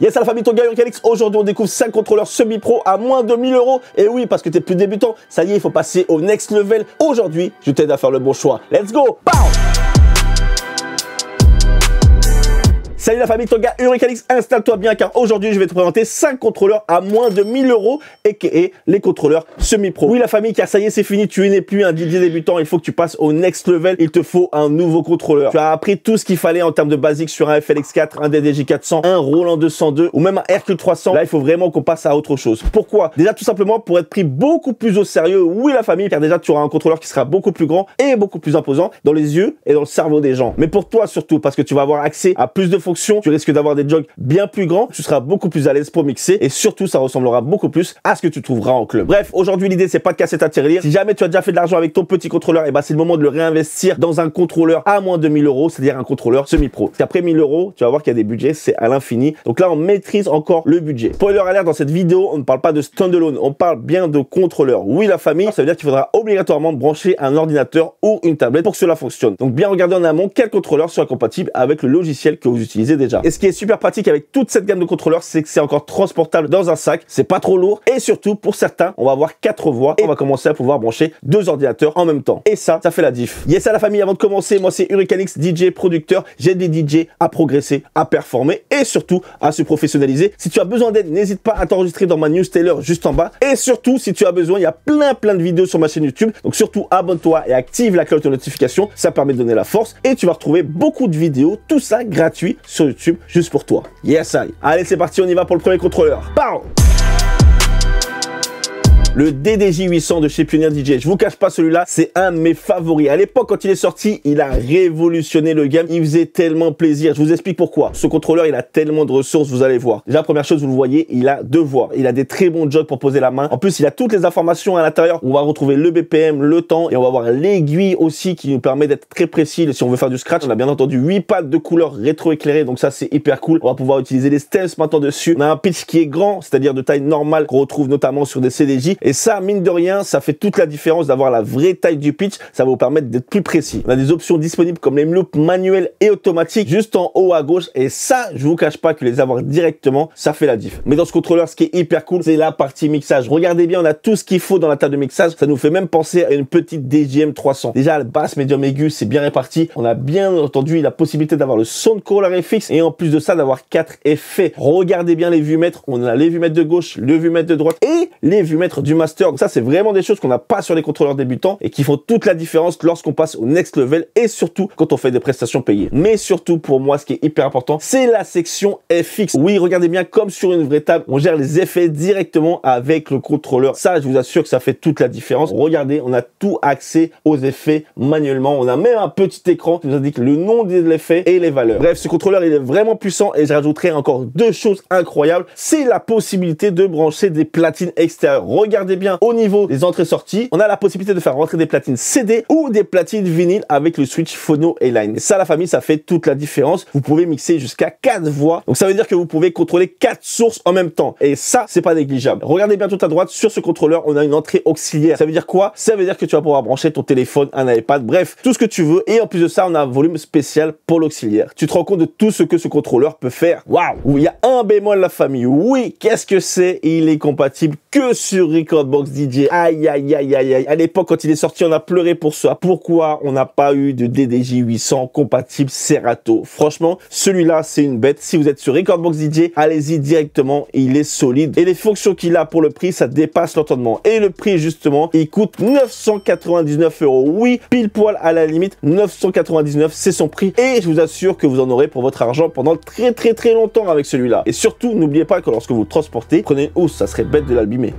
Yes, Alpha gars Calix, aujourd'hui on découvre 5 contrôleurs semi-pro à moins de 1000 euros. Et oui, parce que t'es plus débutant, ça y est, il faut passer au next level. Aujourd'hui, je t'aide à faire le bon choix. Let's go Pow Salut la famille Ton gars Hurricanix, installe-toi bien car aujourd'hui je vais te présenter 5 contrôleurs à moins de 1000 euros et les contrôleurs semi-pro. Oui la famille car ça y est c'est fini, tu n'es plus un DJ débutant, il faut que tu passes au next level, il te faut un nouveau contrôleur. Tu as appris tout ce qu'il fallait en termes de basique sur un FLX4, un DDJ400, un Roland 202 ou même un Hercule 300. Là il faut vraiment qu'on passe à autre chose. Pourquoi Déjà tout simplement pour être pris beaucoup plus au sérieux, oui la famille car déjà tu auras un contrôleur qui sera beaucoup plus grand et beaucoup plus imposant dans les yeux et dans le cerveau des gens. Mais pour toi surtout parce que tu vas avoir accès à plus de fonctions tu risques d'avoir des jogs bien plus grands, tu seras beaucoup plus à l'aise pour mixer et surtout ça ressemblera beaucoup plus à ce que tu trouveras en club. Bref, aujourd'hui l'idée c'est pas de casser ta tirelire. Si jamais tu as déjà fait de l'argent avec ton petit contrôleur, et eh bah ben, c'est le moment de le réinvestir dans un contrôleur à moins de 1000 euros, c'est-à-dire un contrôleur semi-pro. Après 1000 euros, tu vas voir qu'il y a des budgets, c'est à l'infini. Donc là on maîtrise encore le budget. Spoiler alert dans cette vidéo, on ne parle pas de standalone, on parle bien de contrôleur. Oui la famille, ça veut dire qu'il faudra obligatoirement brancher un ordinateur ou une tablette pour que cela fonctionne. Donc bien regarder en amont quel contrôleur sera compatible avec le logiciel que vous utilisez déjà. Et ce qui est super pratique avec toute cette gamme de contrôleurs, c'est que c'est encore transportable dans un sac, c'est pas trop lourd et surtout pour certains, on va avoir quatre voies et on va commencer à pouvoir brancher deux ordinateurs en même temps. Et ça, ça fait la diff. Yes à la famille, avant de commencer, moi c'est Hurricanix DJ producteur, j'aide les DJ à progresser, à performer et surtout à se professionnaliser. Si tu as besoin d'aide, n'hésite pas à t'enregistrer dans ma newsletter juste en bas et surtout si tu as besoin, il y a plein plein de vidéos sur ma chaîne YouTube. Donc surtout abonne-toi et active la cloche de notification, ça permet de donner la force et tu vas retrouver beaucoup de vidéos, tout ça gratuit sur YouTube juste pour toi. Yes, I. Allez, c'est parti, on y va pour le premier contrôleur. Pow le DDJ 800 de chez Pioneer DJ. Je vous cache pas celui-là, c'est un de mes favoris. À l'époque, quand il est sorti, il a révolutionné le game. Il faisait tellement plaisir. Je vous explique pourquoi. Ce contrôleur, il a tellement de ressources, vous allez voir. Déjà, première chose, vous le voyez, il a deux voix. Il a des très bons jobs pour poser la main. En plus, il a toutes les informations à l'intérieur. On va retrouver le BPM, le temps et on va avoir l'aiguille aussi qui nous permet d'être très précis. Si on veut faire du scratch, on a bien entendu huit pattes de couleur rétro-éclairées. Donc ça, c'est hyper cool. On va pouvoir utiliser les stems maintenant dessus. On a un pitch qui est grand, c'est-à-dire de taille normale qu'on retrouve notamment sur des CDJ. Et ça, mine de rien, ça fait toute la différence d'avoir la vraie taille du pitch. Ça va vous permettre d'être plus précis. On a des options disponibles comme les loops manuels et automatiques juste en haut à gauche. Et ça, je vous cache pas que les avoir directement, ça fait la diff. Mais dans ce contrôleur, ce qui est hyper cool, c'est la partie mixage. Regardez bien, on a tout ce qu'il faut dans la table de mixage. Ça nous fait même penser à une petite DJM 300. Déjà, la basse, médium, aigu, c'est bien réparti. On a bien entendu la possibilité d'avoir le son de color FX et en plus de ça, d'avoir quatre effets. Regardez bien les vues mètres. On a les vues mètres de gauche, le vue mètre de droite et les vues mètres master. ça, c'est vraiment des choses qu'on n'a pas sur les contrôleurs débutants et qui font toute la différence lorsqu'on passe au next level et surtout quand on fait des prestations payées. Mais surtout, pour moi, ce qui est hyper important, c'est la section FX. Oui, regardez bien, comme sur une vraie table, on gère les effets directement avec le contrôleur. Ça, je vous assure que ça fait toute la différence. Regardez, on a tout accès aux effets manuellement. On a même un petit écran qui nous indique le nom de l'effet et les valeurs. Bref, ce contrôleur, il est vraiment puissant et je rajouterai encore deux choses incroyables. C'est la possibilité de brancher des platines extérieures. Regardez regardez bien au niveau des entrées-sorties, on a la possibilité de faire rentrer des platines CD ou des platines vinyle avec le switch phono et line. Et ça, la famille, ça fait toute la différence. Vous pouvez mixer jusqu'à 4 voix. Donc ça veut dire que vous pouvez contrôler quatre sources en même temps. Et ça, c'est pas négligeable. Regardez bien tout à droite, sur ce contrôleur, on a une entrée auxiliaire. Ça veut dire quoi Ça veut dire que tu vas pouvoir brancher ton téléphone, un iPad, bref, tout ce que tu veux. Et en plus de ça, on a un volume spécial pour l'auxiliaire. Tu te rends compte de tout ce que ce contrôleur peut faire. Waouh Il y a un bémol, la famille. Oui, qu'est-ce que c'est Il est compatible que sur Rick. Recordbox DJ. Aïe, aïe, aïe, aïe, aïe. À l'époque, quand il est sorti, on a pleuré pour ça. Pourquoi on n'a pas eu de DDJ 800 compatible Serato? Franchement, celui-là, c'est une bête. Si vous êtes sur Recordbox DJ, allez-y directement. Il est solide. Et les fonctions qu'il a pour le prix, ça dépasse l'entendement. Et le prix, justement, il coûte 999 euros. Oui, pile poil à la limite, 999, c'est son prix. Et je vous assure que vous en aurez pour votre argent pendant très très très longtemps avec celui-là. Et surtout, n'oubliez pas que lorsque vous le transportez, prenez une housse, ça serait bête de l'abîmer.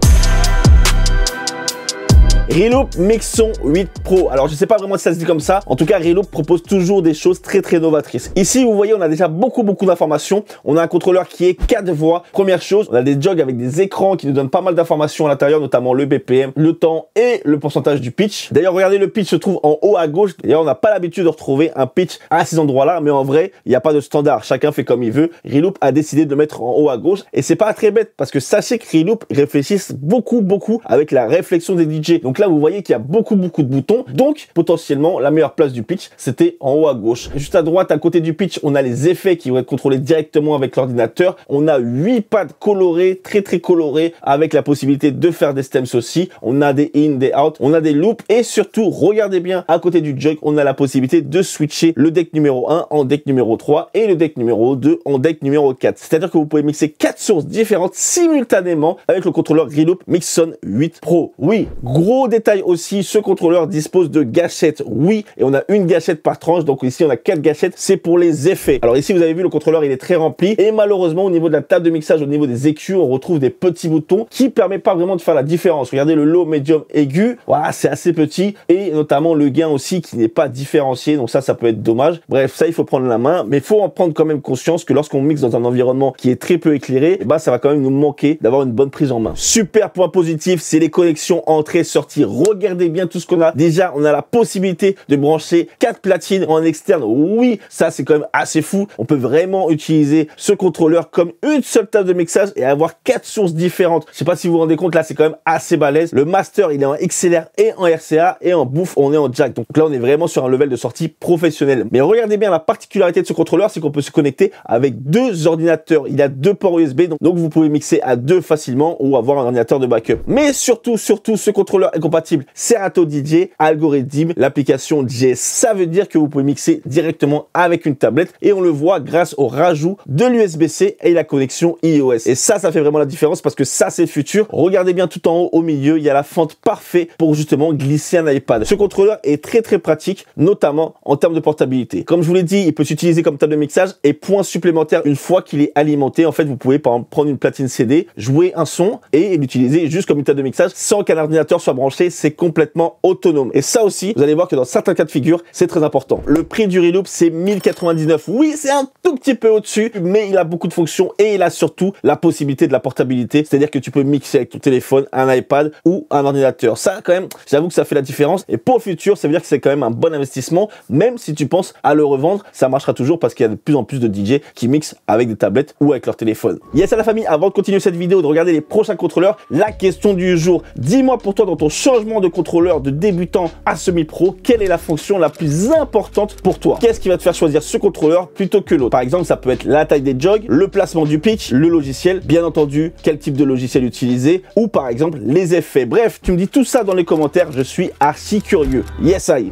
Reloop Mixon 8 Pro. Alors, je sais pas vraiment si ça se dit comme ça. En tout cas, Reloop propose toujours des choses très, très novatrices. Ici, vous voyez, on a déjà beaucoup, beaucoup d'informations. On a un contrôleur qui est 4 voix. Première chose, on a des jogs avec des écrans qui nous donnent pas mal d'informations à l'intérieur, notamment le BPM, le temps et le pourcentage du pitch. D'ailleurs, regardez, le pitch se trouve en haut à gauche. D'ailleurs, on n'a pas l'habitude de retrouver un pitch à ces endroits-là, mais en vrai, il n'y a pas de standard. Chacun fait comme il veut. Reloop a décidé de le mettre en haut à gauche. Et c'est pas très bête parce que sachez que Reloop réfléchissent beaucoup, beaucoup avec la réflexion des DJ là, vous voyez qu'il y a beaucoup, beaucoup de boutons. Donc, potentiellement, la meilleure place du pitch, c'était en haut à gauche. Juste à droite, à côté du pitch, on a les effets qui vont être contrôlés directement avec l'ordinateur. On a 8 pads colorés, très, très colorés, avec la possibilité de faire des stems aussi. On a des in, des out, on a des loops. Et surtout, regardez bien, à côté du jog, on a la possibilité de switcher le deck numéro 1 en deck numéro 3 et le deck numéro 2 en deck numéro 4. C'est-à-dire que vous pouvez mixer quatre sources différentes simultanément avec le contrôleur Reloop Mixon 8 Pro. Oui, gros détail aussi, ce contrôleur dispose de gâchettes, oui, et on a une gâchette par tranche, donc ici on a quatre gâchettes, c'est pour les effets. Alors ici vous avez vu le contrôleur il est très rempli, et malheureusement au niveau de la table de mixage, au niveau des écus, on retrouve des petits boutons qui permettent pas vraiment de faire la différence. Regardez le low, médium, aigu, voilà, c'est assez petit, et notamment le gain aussi qui n'est pas différencié, donc ça, ça peut être dommage. Bref, ça il faut prendre la main, mais faut en prendre quand même conscience que lorsqu'on mixe dans un environnement qui est très peu éclairé, bah ça va quand même nous manquer d'avoir une bonne prise en main. Super point positif, c'est les connexions entrée-sortie Regardez bien tout ce qu'on a. Déjà, on a la possibilité de brancher quatre platines en externe. Oui, ça c'est quand même assez fou. On peut vraiment utiliser ce contrôleur comme une seule table de mixage et avoir quatre sources différentes. Je sais pas si vous vous rendez compte, là c'est quand même assez balèze. Le master, il est en XLR et en RCA et en bouffe, on est en jack. Donc là, on est vraiment sur un level de sortie professionnel. Mais regardez bien la particularité de ce contrôleur, c'est qu'on peut se connecter avec deux ordinateurs. Il a deux ports USB, donc vous pouvez mixer à deux facilement ou avoir un ordinateur de backup. Mais surtout, surtout, ce contrôleur compatible Serato DJ, Algorithm, l'application DJ. Ça veut dire que vous pouvez mixer directement avec une tablette et on le voit grâce au rajout de l'USB-C et la connexion iOS. Et ça, ça fait vraiment la différence parce que ça, c'est le futur. Regardez bien tout en haut, au milieu, il y a la fente parfaite pour justement glisser un iPad. Ce contrôleur est très très pratique, notamment en termes de portabilité. Comme je vous l'ai dit, il peut s'utiliser comme table de mixage et point supplémentaire une fois qu'il est alimenté. En fait, vous pouvez par exemple prendre une platine CD, jouer un son et l'utiliser juste comme une table de mixage sans qu'un ordinateur soit branché c'est complètement autonome. Et ça aussi, vous allez voir que dans certains cas de figure, c'est très important. Le prix du Reloop, c'est 1099. Oui, c'est un tout petit peu au-dessus, mais il a beaucoup de fonctions et il a surtout la possibilité de la portabilité, c'est-à-dire que tu peux mixer avec ton téléphone, un iPad ou un ordinateur. Ça, quand même, j'avoue que ça fait la différence. Et pour le futur, ça veut dire que c'est quand même un bon investissement, même si tu penses à le revendre, ça marchera toujours parce qu'il y a de plus en plus de DJ qui mixent avec des tablettes ou avec leur téléphone. Yes à la famille, avant de continuer cette vidéo, de regarder les prochains contrôleurs, la question du jour. Dis-moi pour toi dans ton changement de contrôleur de débutant à semi-pro, quelle est la fonction la plus importante pour toi Qu'est-ce qui va te faire choisir ce contrôleur plutôt que l'autre Par exemple, ça peut être la taille des jogs, le placement du pitch, le logiciel, bien entendu, quel type de logiciel utiliser, ou par exemple les effets. Bref, tu me dis tout ça dans les commentaires, je suis archi curieux. Yes, I.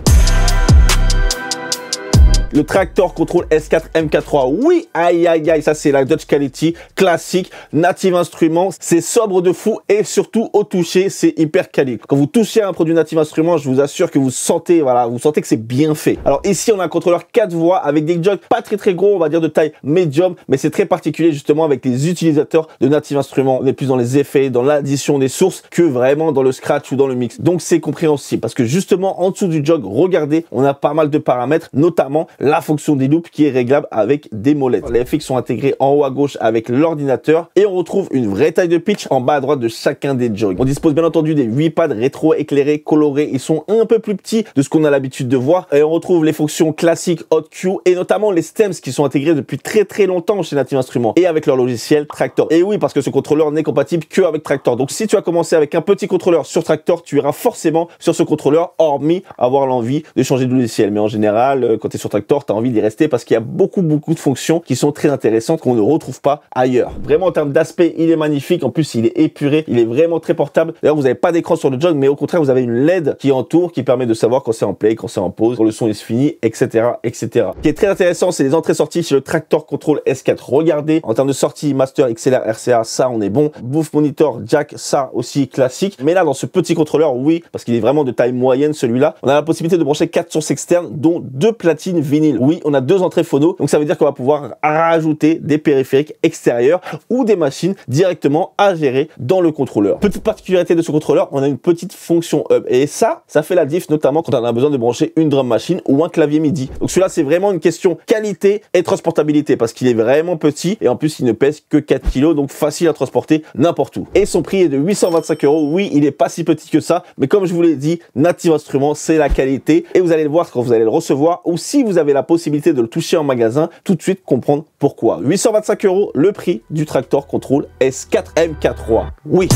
Le tracteur contrôle S4 3 Oui, aïe aïe aïe, ça c'est la Dutch Quality classique, native instrument. C'est sobre de fou et surtout au toucher, c'est hyper quali. Quand vous touchez un produit native instrument, je vous assure que vous sentez, voilà, vous sentez que c'est bien fait. Alors ici, on a un contrôleur 4 voix avec des jogs pas très très gros, on va dire de taille médium, mais c'est très particulier justement avec les utilisateurs de native instrument. On est plus dans les effets, dans l'addition des sources que vraiment dans le scratch ou dans le mix. Donc c'est compréhensible parce que justement en dessous du jog, regardez, on a pas mal de paramètres, notamment la fonction des loops qui est réglable avec des molettes. Les FX sont intégrés en haut à gauche avec l'ordinateur et on retrouve une vraie taille de pitch en bas à droite de chacun des jogs. On dispose bien entendu des 8 pads rétro éclairés, colorés. Ils sont un peu plus petits de ce qu'on a l'habitude de voir et on retrouve les fonctions classiques Hot Cue et notamment les stems qui sont intégrés depuis très très longtemps chez Native Instruments et avec leur logiciel Tractor. Et oui, parce que ce contrôleur n'est compatible que avec Tractor. Donc si tu as commencé avec un petit contrôleur sur Tractor, tu iras forcément sur ce contrôleur hormis avoir l'envie de changer de logiciel. Mais en général, euh, quand tu es sur Tractor, t'as tu as envie d'y rester parce qu'il y a beaucoup, beaucoup de fonctions qui sont très intéressantes qu'on ne retrouve pas ailleurs. Vraiment, en termes d'aspect, il est magnifique. En plus, il est épuré. Il est vraiment très portable. D'ailleurs, vous n'avez pas d'écran sur le jog, mais au contraire, vous avez une LED qui entoure, qui permet de savoir quand c'est en play, quand c'est en pause, quand le son est fini, etc., etc. Ce qui est très intéressant, c'est les entrées-sorties chez le Tractor Control S4. Regardez, en termes de sortie, Master, XLR, RCA, ça, on est bon. Bouffe Monitor, Jack, ça aussi classique. Mais là, dans ce petit contrôleur, oui, parce qu'il est vraiment de taille moyenne celui-là, on a la possibilité de brancher quatre sources externes, dont deux platines oui, on a deux entrées phono, donc ça veut dire qu'on va pouvoir rajouter des périphériques extérieurs ou des machines directement à gérer dans le contrôleur. Petite particularité de ce contrôleur, on a une petite fonction hub et ça, ça fait la diff notamment quand on a besoin de brancher une drum machine ou un clavier MIDI. Donc celui-là, c'est vraiment une question qualité et transportabilité parce qu'il est vraiment petit et en plus, il ne pèse que 4 kg, donc facile à transporter n'importe où. Et son prix est de 825 euros. Oui, il est pas si petit que ça, mais comme je vous l'ai dit, Native Instruments, c'est la qualité et vous allez le voir quand vous allez le recevoir ou si vous avez la possibilité de le toucher en magasin, tout de suite comprendre pourquoi. 825 euros, le prix du Tractor Control S4 MK3. Oui.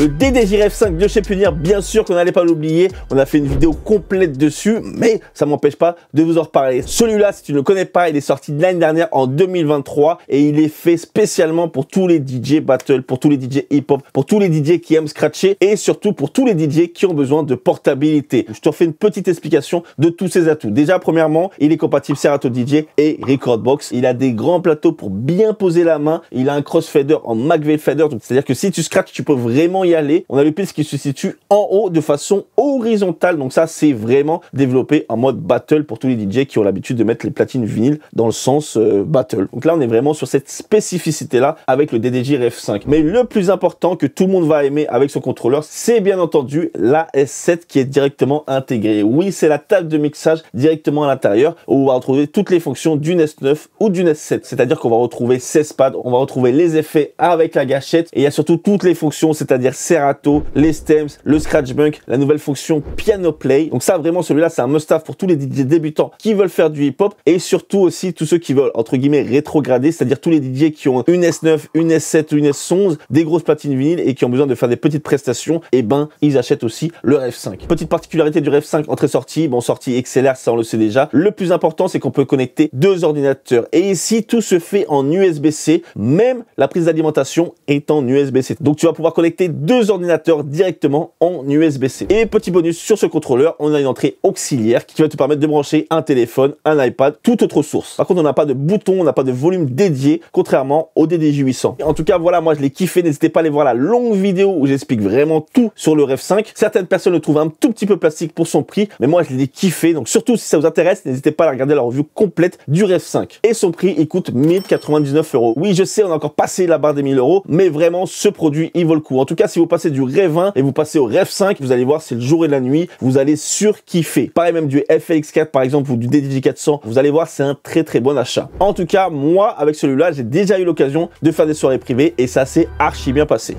Le rf 5 de chez Pioneer, bien sûr qu'on n'allait pas l'oublier. On a fait une vidéo complète dessus, mais ça m'empêche pas de vous en reparler. Celui-là, si tu ne le connais pas, il est sorti l'année dernière en 2023 et il est fait spécialement pour tous les DJ battle, pour tous les DJ hip-hop, pour tous les DJ qui aiment scratcher et surtout pour tous les DJ qui ont besoin de portabilité. Je te refais une petite explication de tous ses atouts. Déjà, premièrement, il est compatible Serato DJ et Recordbox. Il a des grands plateaux pour bien poser la main. Il a un crossfader en MacVeil fader. C'est-à-dire que si tu scratches, tu peux vraiment on a le piste qui se situe en haut de façon horizontale. Donc ça, c'est vraiment développé en mode battle pour tous les DJ qui ont l'habitude de mettre les platines vinyles dans le sens euh, battle. Donc là, on est vraiment sur cette spécificité-là avec le DDJ RF5. Mais le plus important que tout le monde va aimer avec ce contrôleur, c'est bien entendu la S7 qui est directement intégrée. Oui, c'est la table de mixage directement à l'intérieur où on va retrouver toutes les fonctions d'une S9 ou d'une S7. C'est-à-dire qu'on va retrouver 16 pads, on va retrouver les effets avec la gâchette et il y a surtout toutes les fonctions, c'est-à-dire Serato, les stems, le scratch bunk, la nouvelle fonction piano play. Donc ça vraiment celui-là c'est un must-have pour tous les DJ débutants qui veulent faire du hip-hop et surtout aussi tous ceux qui veulent entre guillemets rétrograder, c'est-à-dire tous les DJ qui ont une S9, une S7 une S11, des grosses platines vinyles et qui ont besoin de faire des petites prestations, et eh ben ils achètent aussi le f 5. Petite particularité du f 5 entrée-sortie, bon sortie XLR ça on le sait déjà. Le plus important c'est qu'on peut connecter deux ordinateurs et ici tout se fait en USB-C, même la prise d'alimentation est en USB-C. Donc tu vas pouvoir connecter deux ordinateurs directement en USB-C. Et petit bonus sur ce contrôleur, on a une entrée auxiliaire qui va te permettre de brancher un téléphone, un iPad, toute autre source. Par contre, on n'a pas de bouton, on n'a pas de volume dédié, contrairement au DDJ 800. En tout cas, voilà, moi je l'ai kiffé. N'hésitez pas à aller voir la longue vidéo où j'explique vraiment tout sur le rev 5. Certaines personnes le trouvent un tout petit peu plastique pour son prix, mais moi je l'ai kiffé. Donc surtout, si ça vous intéresse, n'hésitez pas à regarder la revue complète du rev 5. Et son prix, il coûte 1099 euros. Oui, je sais, on a encore passé la barre des 1000 euros, mais vraiment, ce produit, il vaut le coup. En tout cas, si vous passez du rev 1 et vous passez au rêve 5, vous allez voir, c'est le jour et la nuit. Vous allez surkiffer. Pareil même du FX4 par exemple ou du DDJ 400. Vous allez voir, c'est un très très bon achat. En tout cas, moi, avec celui-là, j'ai déjà eu l'occasion de faire des soirées privées et ça s'est archi bien passé.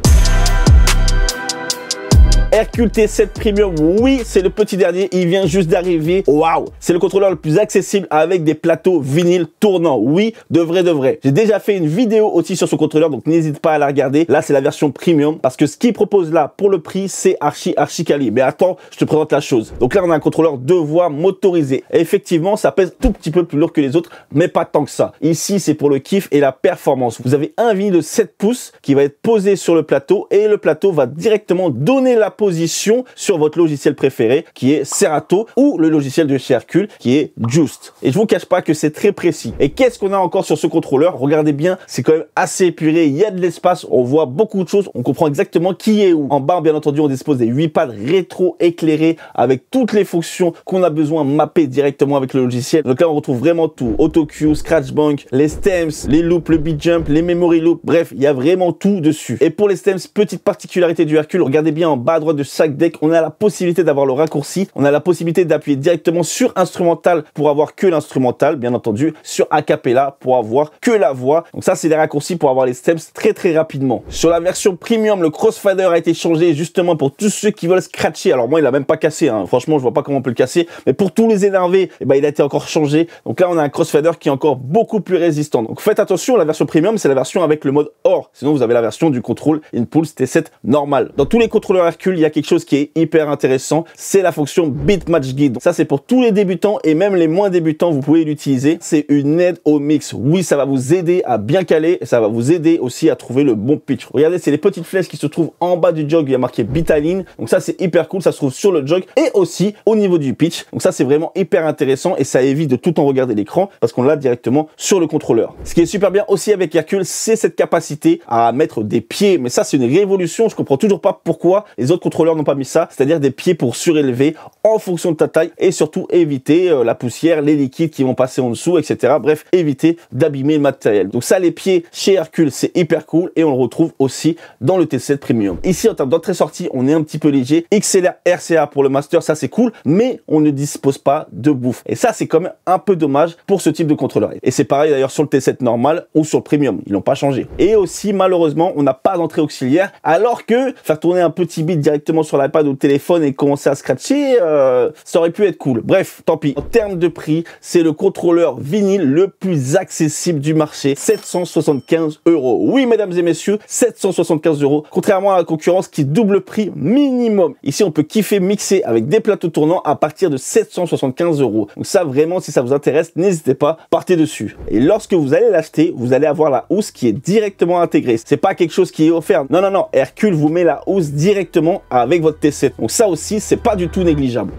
RQT7 Premium, oui, c'est le petit dernier, il vient juste d'arriver. Waouh, c'est le contrôleur le plus accessible avec des plateaux vinyle tournants. Oui, de vrai, de vrai. J'ai déjà fait une vidéo aussi sur ce contrôleur, donc n'hésite pas à la regarder. Là, c'est la version premium parce que ce qu'il propose là pour le prix, c'est archi, archi quali. Mais attends, je te présente la chose. Donc là, on a un contrôleur de voies motorisé. effectivement, ça pèse tout petit peu plus lourd que les autres, mais pas tant que ça. Ici, c'est pour le kiff et la performance. Vous avez un vinyle de 7 pouces qui va être posé sur le plateau et le plateau va directement donner la position sur votre logiciel préféré qui est Serato ou le logiciel de chez Hercule qui est Just. Et je vous cache pas que c'est très précis. Et qu'est-ce qu'on a encore sur ce contrôleur Regardez bien, c'est quand même assez épuré, il y a de l'espace, on voit beaucoup de choses, on comprend exactement qui est où. En bas, bien entendu, on dispose des 8 pads rétro-éclairés avec toutes les fonctions qu'on a besoin mapper directement avec le logiciel. Donc là, on retrouve vraiment tout. AutoCue, Scratchbank, les stems, les loops, le beat jump, les memory loops, bref, il y a vraiment tout dessus. Et pour les stems, petite particularité du Hercule, regardez bien en bas à droite, de chaque deck, on a la possibilité d'avoir le raccourci, on a la possibilité d'appuyer directement sur instrumental pour avoir que l'instrumental, bien entendu, sur acapella pour avoir que la voix. Donc ça, c'est des raccourcis pour avoir les steps très très rapidement. Sur la version premium, le crossfader a été changé justement pour tous ceux qui veulent scratcher. Alors moi, il a même pas cassé, hein. franchement, je vois pas comment on peut le casser, mais pour tous les énervés, eh ben, il a été encore changé. Donc là, on a un crossfader qui est encore beaucoup plus résistant. Donc faites attention, la version premium, c'est la version avec le mode or. Sinon, vous avez la version du contrôle Impulse T7 normal. Dans tous les contrôleurs Hercule, il y a quelque chose qui est hyper intéressant, c'est la fonction Match Guide. Ça, c'est pour tous les débutants et même les moins débutants, vous pouvez l'utiliser. C'est une aide au mix. Oui, ça va vous aider à bien caler, ça va vous aider aussi à trouver le bon pitch. Regardez, c'est les petites flèches qui se trouvent en bas du jog, il y a marqué Bitaline. Donc ça, c'est hyper cool, ça se trouve sur le jog et aussi au niveau du pitch. Donc ça, c'est vraiment hyper intéressant et ça évite de tout en regarder l'écran parce qu'on l'a directement sur le contrôleur. Ce qui est super bien aussi avec Hercule, c'est cette capacité à mettre des pieds. Mais ça, c'est une révolution. Je comprends toujours pas pourquoi les autres contrôleurs n'ont pas mis ça, c'est-à-dire des pieds pour surélever en fonction de ta taille et surtout éviter euh, la poussière, les liquides qui vont passer en dessous, etc. Bref, éviter d'abîmer le matériel. Donc ça, les pieds chez Hercule, c'est hyper cool et on le retrouve aussi dans le T7 Premium. Ici, en termes d'entrée-sortie, on est un petit peu léger. XLR RCA pour le Master, ça c'est cool, mais on ne dispose pas de bouffe. Et ça, c'est quand même un peu dommage pour ce type de contrôleur. Et c'est pareil d'ailleurs sur le T7 normal ou sur le Premium. Ils n'ont pas changé. Et aussi, malheureusement, on n'a pas d'entrée auxiliaire alors que faire tourner un petit bit direct directement sur l'iPad ou le téléphone et commencer à scratcher, euh, ça aurait pu être cool. Bref, tant pis. En termes de prix, c'est le contrôleur vinyle le plus accessible du marché, 775 euros. Oui, mesdames et messieurs, 775 euros. Contrairement à la concurrence qui double prix minimum. Ici, on peut kiffer mixer avec des plateaux tournants à partir de 775 euros. Donc ça, vraiment, si ça vous intéresse, n'hésitez pas, partez dessus. Et lorsque vous allez l'acheter, vous allez avoir la housse qui est directement intégrée. C'est pas quelque chose qui est offert. Non, non, non. Hercule vous met la housse directement avec votre T7. Donc ça aussi, c'est pas du tout négligeable.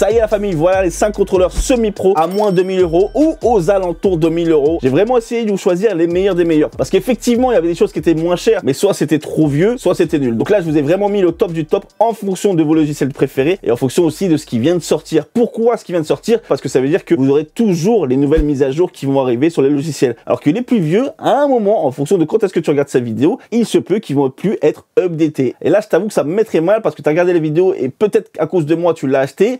Ça y est la famille, voilà les 5 contrôleurs semi-pro à moins de euros ou aux alentours de 1000 euros. J'ai vraiment essayé de vous choisir les meilleurs des meilleurs parce qu'effectivement il y avait des choses qui étaient moins chères mais soit c'était trop vieux, soit c'était nul. Donc là je vous ai vraiment mis le top du top en fonction de vos logiciels préférés et en fonction aussi de ce qui vient de sortir. Pourquoi ce qui vient de sortir Parce que ça veut dire que vous aurez toujours les nouvelles mises à jour qui vont arriver sur les logiciels. Alors que les plus vieux, à un moment, en fonction de quand est-ce que tu regardes sa vidéo, il se peut qu'ils vont plus être updatés. Et là je t'avoue que ça me mettrait mal parce que tu as regardé la vidéo et peut-être à cause de moi tu l'as acheté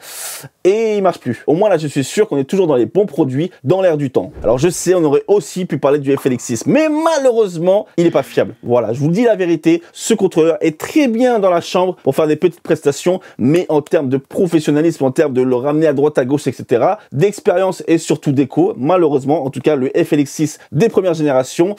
et il marche plus. Au moins là, je suis sûr qu'on est toujours dans les bons produits, dans l'air du temps. Alors je sais, on aurait aussi pu parler du FLX6, mais malheureusement, il n'est pas fiable. Voilà, je vous dis la vérité, ce contrôleur est très bien dans la chambre pour faire des petites prestations, mais en termes de professionnalisme, en termes de le ramener à droite, à gauche, etc., d'expérience et surtout d'écho, malheureusement, en tout cas, le FLX6 des premières générations,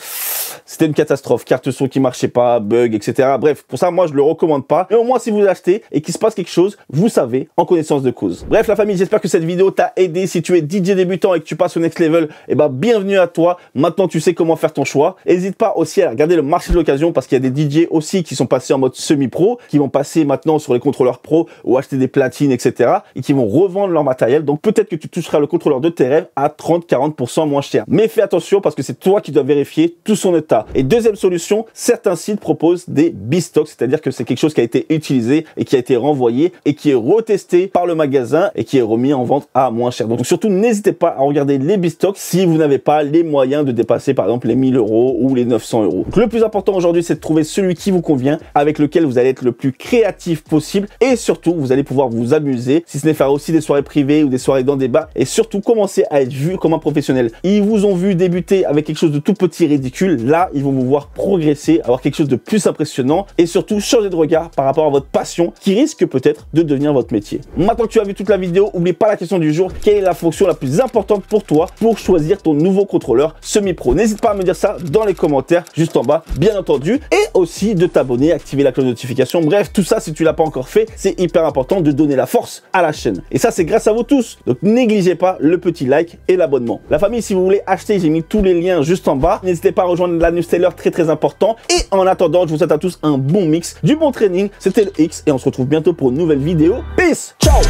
c'était une catastrophe. Carte son qui marchait pas, bug, etc. Bref, pour ça, moi, je le recommande pas. Mais au moins, si vous achetez et qu'il se passe quelque chose, vous savez, en connaissance de cause. Bref, la famille, j'espère que cette vidéo t'a aidé. Si tu es DJ débutant et que tu passes au next level, et eh ben, bienvenue à toi. Maintenant, tu sais comment faire ton choix. N'hésite pas aussi à regarder le marché de l'occasion parce qu'il y a des DJ aussi qui sont passés en mode semi-pro, qui vont passer maintenant sur les contrôleurs pro ou acheter des platines, etc. et qui vont revendre leur matériel. Donc, peut-être que tu toucheras le contrôleur de tes rêves à 30, 40% moins cher. Mais fais attention parce que c'est toi qui dois vérifier tout son état. Et deuxième solution, certains sites proposent des bistocks, c'est-à-dire que c'est quelque chose qui a été utilisé et qui a été renvoyé et qui est retesté par le magasin et qui est remis en vente à moins cher. Donc surtout, n'hésitez pas à regarder les bistocks si vous n'avez pas les moyens de dépasser par exemple les 1000 euros ou les 900 euros. Le plus important aujourd'hui, c'est de trouver celui qui vous convient, avec lequel vous allez être le plus créatif possible et surtout, vous allez pouvoir vous amuser, si ce n'est faire aussi des soirées privées ou des soirées dans des bars et surtout commencer à être vu comme un professionnel. Ils vous ont vu débuter avec quelque chose de tout petit ridicule, là, ils vont vous voir progresser, avoir quelque chose de plus impressionnant et surtout changer de regard par rapport à votre passion qui risque peut-être de devenir votre métier. Maintenant que tu as vu toute la vidéo, oublie pas la question du jour. Quelle est la fonction la plus importante pour toi pour choisir ton nouveau contrôleur semi-pro N'hésite pas à me dire ça dans les commentaires juste en bas, bien entendu. Et aussi de t'abonner, activer la cloche de notification. Bref, tout ça, si tu l'as pas encore fait, c'est hyper important de donner la force à la chaîne. Et ça, c'est grâce à vous tous. Donc négligez pas le petit like et l'abonnement. La famille, si vous voulez acheter, j'ai mis tous les liens juste en bas. N'hésitez pas à rejoindre la newsletter très très important. Et en attendant, je vous souhaite à tous un bon mix, du bon training. C'était le X et on se retrouve bientôt pour une nouvelle vidéo. Peace, ciao